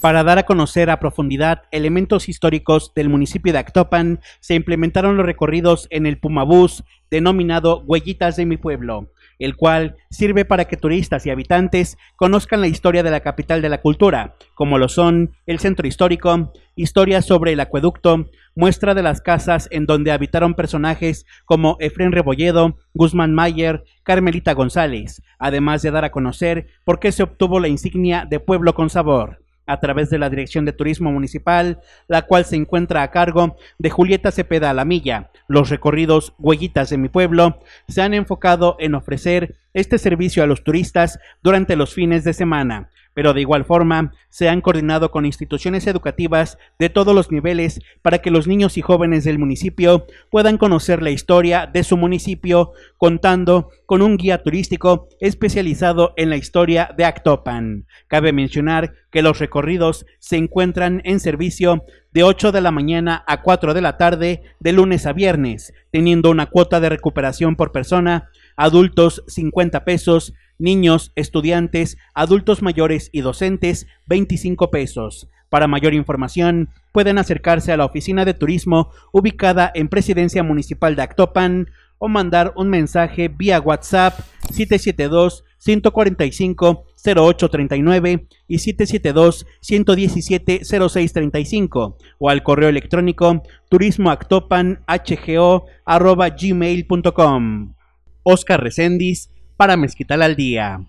Para dar a conocer a profundidad elementos históricos del municipio de Actopan, se implementaron los recorridos en el Pumabús, denominado Huellitas de mi pueblo, el cual sirve para que turistas y habitantes conozcan la historia de la capital de la cultura, como lo son el centro histórico, historia sobre el acueducto, muestra de las casas en donde habitaron personajes como Efrén Rebolledo, Guzmán Mayer, Carmelita González, además de dar a conocer por qué se obtuvo la insignia de pueblo con sabor a través de la Dirección de Turismo Municipal, la cual se encuentra a cargo de Julieta Cepeda Alamilla. Los recorridos Huellitas de mi pueblo se han enfocado en ofrecer este servicio a los turistas durante los fines de semana pero de igual forma se han coordinado con instituciones educativas de todos los niveles para que los niños y jóvenes del municipio puedan conocer la historia de su municipio contando con un guía turístico especializado en la historia de Actopan. Cabe mencionar que los recorridos se encuentran en servicio de 8 de la mañana a 4 de la tarde de lunes a viernes, teniendo una cuota de recuperación por persona, adultos 50 pesos, niños, estudiantes, adultos mayores y docentes, 25 pesos. Para mayor información, pueden acercarse a la oficina de turismo ubicada en Presidencia Municipal de Actopan o mandar un mensaje vía WhatsApp 772-145-0839 y 772-117-0635 o al correo electrónico turismoactopanhgo.gmail.com. Oscar Recendis para mezquitar al Día.